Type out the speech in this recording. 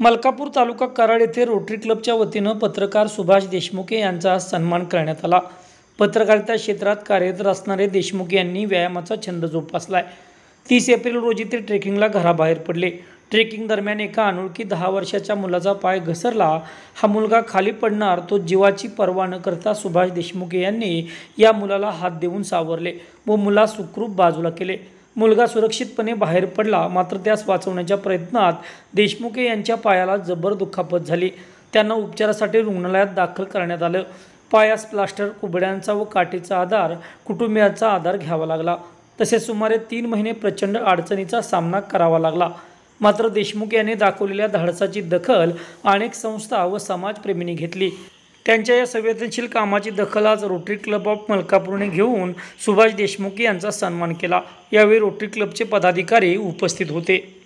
मलकापूर तालुका कराड येथे रोटरी क्लबच्या वतीनं पत्रकार सुभाष देशमुखे यांचा सन्मान करण्यात आला पत्रकारिता क्षेत्रात कार्यरत असणारे देशमुख यांनी व्यायामाचा छंद जोपासला आहे तीस एप्रिल रोजी ते ट्रेकिंगला घराबाहेर पडले ट्रेकिंग दरम्यान एका अनोळखी दहा वर्षाच्या मुलाचा पाय घसरला हा मुलगा खाली पडणार तो जीवाची पर्वा न करता सुभाष देशमुखे यांनी या मुलाला हात देऊन सावरले व मुला सुखरूप बाजूला केले मुलगा सुरक्षितपणे बाहेर पडला मात्र त्यास वाचवण्याच्या प्रयत्नात देशमुखे यांच्या पायाला जबर दुखापत झाली त्यांना उपचारासाठी रुग्णालयात दाखल करण्यात आलं पायास प्लास्टर कुबड्यांचा व काठीचा आधार कुटुंबियांचा आधार घ्यावा लागला तसेच सुमारे तीन महिने प्रचंड अडचणीचा सामना करावा लागला मात्र देशमुख यांनी दाखवलेल्या धाडसाची दखल अनेक संस्था व समाजप्रेमींनी घेतली त्यांच्या या संवेदनशील कामाची दखल आज रोटरी क्लब ऑफ मलकापूरने घेऊन सुभाष देशमुख यांचा सन्मान केला यावेळी रोटरी क्लबचे पदाधिकारी उपस्थित होते